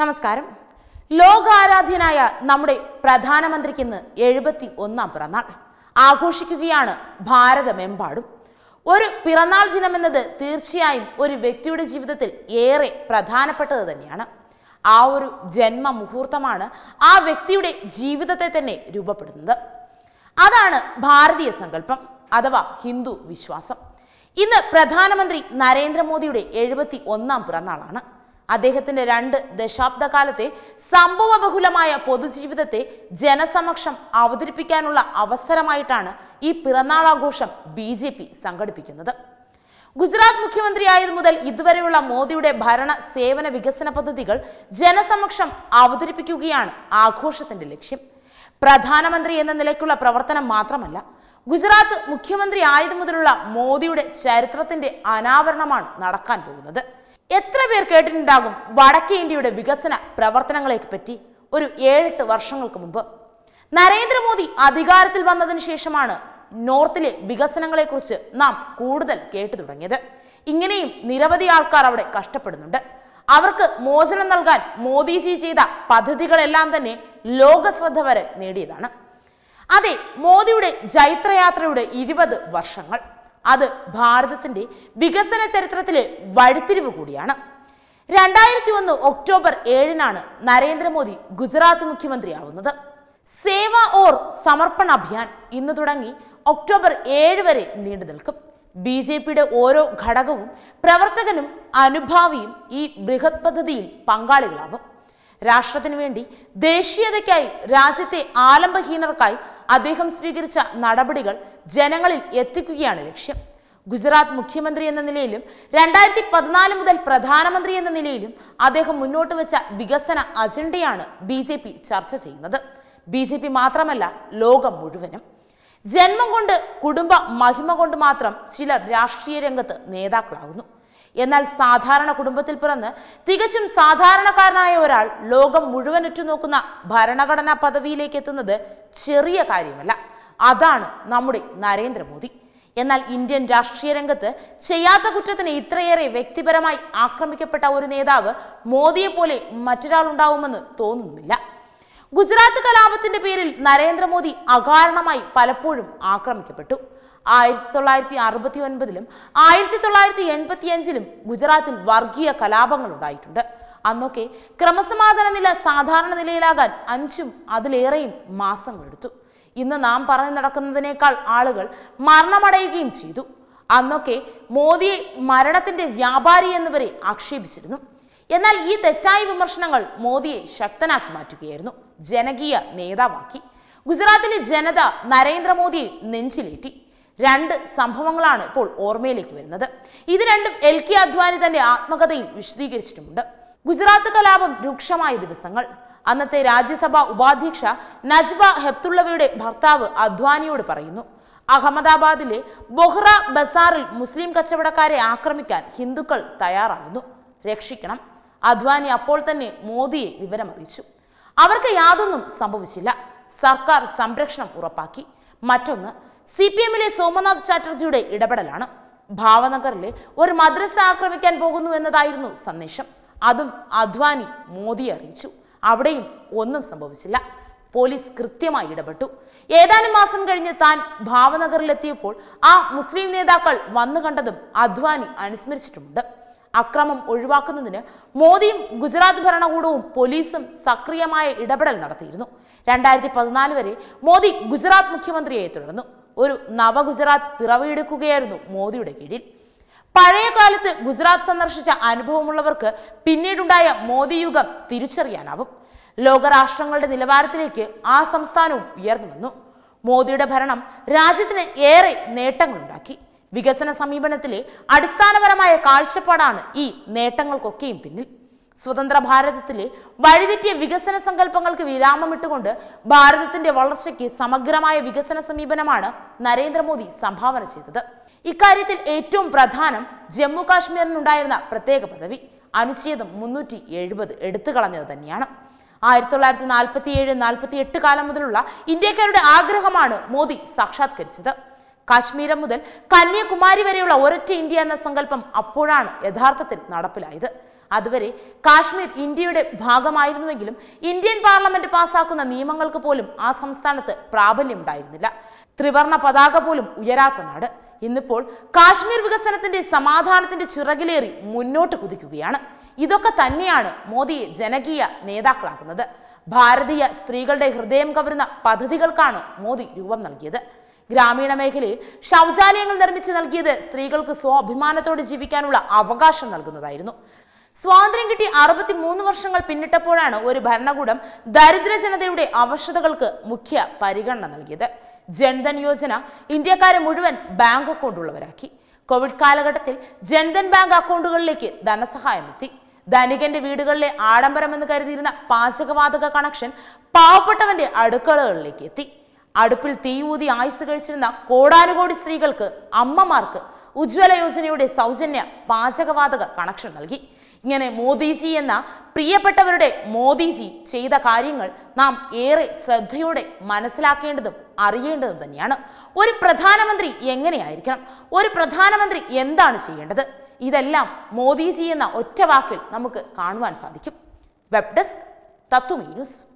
നമസ്കാരം ലോകാരാധ്യനായ നമ്മുടെ പ്രധാനമന്ത്രിക്ക് ഇന്ന് എഴുപത്തി ഒന്നാം പിറന്നാൾ ആഘോഷിക്കുകയാണ് ഭാരതമെമ്പാടും ഒരു പിറന്നാൾ ദിനമെന്നത് തീർച്ചയായും ഒരു വ്യക്തിയുടെ ജീവിതത്തിൽ ഏറെ പ്രധാനപ്പെട്ടത് തന്നെയാണ് ആ ഒരു ജന്മ മുഹൂർത്തമാണ് ആ വ്യക്തിയുടെ ജീവിതത്തെ തന്നെ രൂപപ്പെടുന്നത് അതാണ് ഭാരതീയ സങ്കല്പം അഥവാ ഹിന്ദു വിശ്വാസം ഇന്ന് പ്രധാനമന്ത്രി നരേന്ദ്രമോദിയുടെ എഴുപത്തി ഒന്നാം പിറന്നാളാണ് അദ്ദേഹത്തിന്റെ രണ്ട് ദശാബ്ദകാലത്തെ ബഹുലമായ പൊതുജീവിതത്തെ ജനസമക്ഷം അവതരിപ്പിക്കാനുള്ള അവസരമായിട്ടാണ് ഈ പിറന്നാളാഘോഷം ബി ജെ പി സംഘടിപ്പിക്കുന്നത് ഗുജറാത്ത് മുഖ്യമന്ത്രിയായത് മുതൽ ഇതുവരെയുള്ള മോദിയുടെ ഭരണ സേവന വികസന പദ്ധതികൾ ജനസമക്ഷം അവതരിപ്പിക്കുകയാണ് ആഘോഷത്തിന്റെ ലക്ഷ്യം പ്രധാനമന്ത്രി എന്ന നിലയ്ക്കുള്ള പ്രവർത്തനം മാത്രമല്ല ഗുജറാത്ത് മുഖ്യമന്ത്രി ആയത് മുതലുള്ള മോദിയുടെ ചരിത്രത്തിന്റെ അനാവരണമാണ് നടക്കാൻ പോകുന്നത് എത്ര പേർ കേട്ടിട്ടുണ്ടാകും വടക്കേ ഇന്ത്യയുടെ വികസന പ്രവർത്തനങ്ങളെ പറ്റി ഒരു ഏഴെട്ട് വർഷങ്ങൾക്ക് മുമ്പ് നരേന്ദ്രമോദി അധികാരത്തിൽ വന്നതിന് ശേഷമാണ് നോർത്തിലെ വികസനങ്ങളെക്കുറിച്ച് നാം കൂടുതൽ കേട്ടു തുടങ്ങിയത് ഇങ്ങനെയും നിരവധി ആൾക്കാർ അവിടെ കഷ്ടപ്പെടുന്നുണ്ട് അവർക്ക് മോചനം നൽകാൻ മോദിജി ചെയ്ത പദ്ധതികളെല്ലാം തന്നെ ലോകശ്രദ്ധ വരെ നേടിയതാണ് അതെ മോദിയുടെ ജൈത്രയാത്രയുടെ ഇരുപത് വർഷങ്ങൾ അത് ഭാരതത്തിന്റെ വികസന ചരിത്രത്തിലെ വഴിത്തിരിവ് കൂടിയാണ് രണ്ടായിരത്തി ഒന്ന് ഒക്ടോബർ ഏഴിനാണ് നരേന്ദ്രമോദി ഗുജറാത്ത് മുഖ്യമന്ത്രിയാവുന്നത് സേവ ഓർ സമർപ്പണ അഭിയാൻ ഇന്ന് തുടങ്ങി ഒക്ടോബർ ഏഴ് വരെ നീണ്ടു നിൽക്കും ബി ജെ പിയുടെ ഓരോ ഘടകവും പ്രവർത്തകനും അനുഭാവിയും ഈ ബൃഹത് പദ്ധതിയിൽ പങ്കാളികളാവും രാഷ്ട്രത്തിന് വേണ്ടി ദേശീയതയ്ക്കായി രാജ്യത്തെ ആലംബഹീനർക്കായി അദ്ദേഹം സ്വീകരിച്ച നടപടികൾ ജനങ്ങളിൽ എത്തിക്കുകയാണ് ലക്ഷ്യം ഗുജറാത്ത് മുഖ്യമന്ത്രി എന്ന നിലയിലും രണ്ടായിരത്തി പതിനാല് മുതൽ പ്രധാനമന്ത്രി എന്ന നിലയിലും അദ്ദേഹം മുന്നോട്ട് വെച്ച വികസന അജണ്ടയാണ് ബി ജെ പി ചർച്ച ചെയ്യുന്നത് ബി ജെ പി മാത്രമല്ല ലോകം മുഴുവനും ജന്മം കൊണ്ട് കുടുംബ മഹിമ കൊണ്ട് മാത്രം ചിലർ രാഷ്ട്രീയ രംഗത്ത് നേതാക്കളാകുന്നു എന്നാൽ സാധാരണ കുടുംബത്തിൽ പിറന്ന് തികച്ചും സാധാരണക്കാരനായ ഒരാൾ ലോകം മുഴുവൻ ഉറ്റുനോക്കുന്ന ഭരണഘടനാ പദവിയിലേക്ക് എത്തുന്നത് ചെറിയ കാര്യമല്ല അതാണ് നമ്മുടെ നരേന്ദ്രമോദി എന്നാൽ ഇന്ത്യൻ രാഷ്ട്രീയ രംഗത്ത് ചെയ്യാത്ത കുറ്റത്തിന് ഇത്രയേറെ വ്യക്തിപരമായി ആക്രമിക്കപ്പെട്ട ഒരു നേതാവ് മോദിയെ പോലെ മറ്റൊരാൾ ഉണ്ടാവുമെന്ന് തോന്നുന്നില്ല ഗുജറാത്ത് കലാപത്തിന്റെ പേരിൽ നരേന്ദ്രമോദി അകാരണമായി പലപ്പോഴും ആക്രമിക്കപ്പെട്ടു ആയിരത്തി തൊള്ളായിരത്തി അറുപത്തി ഒൻപതിലും ആയിരത്തി തൊള്ളായിരത്തി അഞ്ചിലും ഗുജറാത്തിൽ വർഗീയ കലാപങ്ങൾ ഉണ്ടായിട്ടുണ്ട് അന്നൊക്കെ ക്രമസമാധാന നില സാധാരണ നിലയിലാകാൻ അഞ്ചും അതിലേറെയും മാസങ്ങളെടുത്തു ഇന്ന് നാം പറഞ്ഞു നടക്കുന്നതിനേക്കാൾ ആളുകൾ മരണമടയുകയും ചെയ്തു അന്നൊക്കെ മോദിയെ മരണത്തിന്റെ വ്യാപാരി എന്നിവരെ ആക്ഷേപിച്ചിരുന്നു എന്നാൽ ഈ തെറ്റായ വിമർശനങ്ങൾ മോദിയെ ശക്തനാക്കി മാറ്റുകയായിരുന്നു ജനകീയ നേതാവാക്കി ഗുജറാത്തിലെ ജനത നരേന്ദ്രമോദിയെ നെഞ്ചിലേറ്റി രണ്ട് സംഭവങ്ങളാണ് ഇപ്പോൾ ഓർമ്മയിലേക്ക് വരുന്നത് ഇത് രണ്ടും എൽ കെ അദ്വാനി തന്റെ ആത്മകഥയിൽ വിശദീകരിച്ചിട്ടുമുണ്ട് ഗുജറാത്ത് കലാപം രൂക്ഷമായ ദിവസങ്ങൾ അന്നത്തെ രാജ്യസഭാ ഉപാധ്യക്ഷ നജ്ബ ഹെപ്തുള്ളവയുടെ ഭർത്താവ് അദ്വാനിയോട് പറയുന്നു അഹമ്മദാബാദിലെ ബൊഹ്റ ബസാറിൽ മുസ്ലിം കച്ചവടക്കാരെ ആക്രമിക്കാൻ ഹിന്ദുക്കൾ തയ്യാറാകുന്നു രക്ഷിക്കണം അദ്വാനി അപ്പോൾ തന്നെ മോദിയെ വിവരമറിയിച്ചു അവർക്ക് യാതൊന്നും സംഭവിച്ചില്ല സർക്കാർ സംരക്ഷണം ഉറപ്പാക്കി മറ്റൊന്ന് സി പി എമ്മിലെ സോമനാഥ് ചാറ്റർജിയുടെ ഇടപെടലാണ് ഭാവനഗറിലെ ഒരു മദ്രസ ആക്രമിക്കാൻ പോകുന്നു എന്നതായിരുന്നു സന്ദേശം അതും അദ്വാനി മോദിയെ അറിയിച്ചു അവിടെയും ഒന്നും സംഭവിച്ചില്ല പോലീസ് കൃത്യമായി ഇടപെട്ടു ഏതാനും മാസം കഴിഞ്ഞ് താൻ ഭാവനഗറിലെത്തിയപ്പോൾ ആ മുസ്ലിം നേതാക്കൾ വന്നു കണ്ടതും അദ്വാനി അനുസ്മരിച്ചിട്ടുമുണ്ട് അക്രമം ഒഴിവാക്കുന്നതിന് മോദിയും ഗുജറാത്ത് ഭരണകൂടവും പോലീസും സക്രിയമായ ഇടപെടൽ നടത്തിയിരുന്നു രണ്ടായിരത്തി പതിനാല് വരെ മോദി ഗുജറാത്ത് മുഖ്യമന്ത്രിയായി തുടർന്നു ഒരു നവഗുജറാത്ത് പിറവിയെടുക്കുകയായിരുന്നു മോദിയുടെ കീഴിൽ പഴയ കാലത്ത് ഗുജറാത്ത് സന്ദർശിച്ച അനുഭവമുള്ളവർക്ക് പിന്നീടുണ്ടായ മോദി യുഗം തിരിച്ചറിയാനാവും ലോകരാഷ്ട്രങ്ങളുടെ നിലവാരത്തിലേക്ക് ആ സംസ്ഥാനവും ഉയർന്നു വന്നു മോദിയുടെ ഭരണം രാജ്യത്തിന് ഏറെ നേട്ടങ്ങളുണ്ടാക്കി വികസന സമീപനത്തിലെ അടിസ്ഥാനപരമായ കാഴ്ചപ്പാടാണ് ഈ നേട്ടങ്ങൾക്കൊക്കെയും പിന്നിൽ സ്വതന്ത്ര ഭാരതത്തിലെ വഴിതെറ്റിയ വികസന സങ്കല്പങ്ങൾക്ക് വിരാമമിട്ടുകൊണ്ട് ഭാരതത്തിന്റെ വളർച്ചയ്ക്ക് സമഗ്രമായ വികസന സമീപനമാണ് നരേന്ദ്രമോദി സംഭാവന ചെയ്തത് ഇക്കാര്യത്തിൽ ഏറ്റവും പ്രധാനം ജമ്മു കാശ്മീരിനുണ്ടായിരുന്ന പ്രത്യേക പദവി അനുച്ഛേദം മുന്നൂറ്റി എഴുപത് എടുത്തു കളഞ്ഞത് തന്നെയാണ് ആയിരത്തി തൊള്ളായിരത്തി നാൽപ്പത്തി ഏഴ് നാൽപ്പത്തി എട്ട് കാലം മുതലുള്ള ഇന്ത്യക്കാരുടെ ആഗ്രഹമാണ് മോദി സാക്ഷാത്കരിച്ചത് കാശ്മീരം മുതൽ കന്യാകുമാരി വരെയുള്ള ഒരൊറ്റ ഇന്ത്യ എന്ന സങ്കല്പം അപ്പോഴാണ് യഥാർത്ഥത്തിൽ നടപ്പിലായത് അതുവരെ കാശ്മീർ ഇന്ത്യയുടെ ഭാഗമായിരുന്നുവെങ്കിലും ഇന്ത്യൻ പാർലമെന്റ് പാസാക്കുന്ന നിയമങ്ങൾക്ക് പോലും ആ സംസ്ഥാനത്ത് ഉണ്ടായിരുന്നില്ല ത്രിവർണ പതാക പോലും ഉയരാത്ത നാട് ഇന്നിപ്പോൾ കാശ്മീർ വികസനത്തിന്റെ സമാധാനത്തിന്റെ ചിറകിലേറി മുന്നോട്ട് കുതിക്കുകയാണ് ഇതൊക്കെ തന്നെയാണ് മോദിയെ ജനകീയ നേതാക്കളാക്കുന്നത് ഭാരതീയ സ്ത്രീകളുടെ ഹൃദയം കവരുന്ന പദ്ധതികൾക്കാണ് മോദി രൂപം നൽകിയത് ഗ്രാമീണ മേഖലയിൽ ശൗചാലയങ്ങൾ നിർമ്മിച്ച് നൽകിയത് സ്ത്രീകൾക്ക് സ്വാഭിമാനത്തോടെ ജീവിക്കാനുള്ള അവകാശം നൽകുന്നതായിരുന്നു സ്വാതന്ത്ര്യം കിട്ടി അറുപത്തി മൂന്ന് വർഷങ്ങൾ പിന്നിട്ടപ്പോഴാണ് ഒരു ഭരണകൂടം ദരിദ്ര ജനതയുടെ അവശതകൾക്ക് മുഖ്യ പരിഗണന നൽകിയത് ജൻധൻ യോജന ഇന്ത്യക്കാരെ മുഴുവൻ ബാങ്ക് അക്കൗണ്ടുള്ളവരാക്കി കോവിഡ് കാലഘട്ടത്തിൽ ജൻധൻ ബാങ്ക് അക്കൗണ്ടുകളിലേക്ക് ധനസഹായം എത്തി ധനികന്റെ വീടുകളിലെ ആഡംബരമെന്ന് കരുതിയിരുന്ന പാചകവാതക കണക്ഷൻ പാവപ്പെട്ടവന്റെ അടുക്കളകളിലേക്ക് എത്തി അടുപ്പിൽ തീ ഊതി ആയുസ് കഴിച്ചിരുന്ന കോടാനുകോടി സ്ത്രീകൾക്ക് അമ്മമാർക്ക് ഉജ്ജ്വല യോജനയുടെ സൗജന്യ പാചകവാതക കണക്ഷൻ നൽകി ഇങ്ങനെ മോദിജി എന്ന പ്രിയപ്പെട്ടവരുടെ മോദിജി ചെയ്ത കാര്യങ്ങൾ നാം ഏറെ ശ്രദ്ധയോടെ മനസ്സിലാക്കേണ്ടതും അറിയേണ്ടതും തന്നെയാണ് ഒരു പ്രധാനമന്ത്രി എങ്ങനെയായിരിക്കണം ഒരു പ്രധാനമന്ത്രി എന്താണ് ചെയ്യേണ്ടത് ഇതെല്ലാം മോദിജി എന്ന ഒറ്റ വാക്കിൽ നമുക്ക് കാണുവാൻ സാധിക്കും വെബ് ഡെസ്ക് തത്വമീ ന്യൂസ്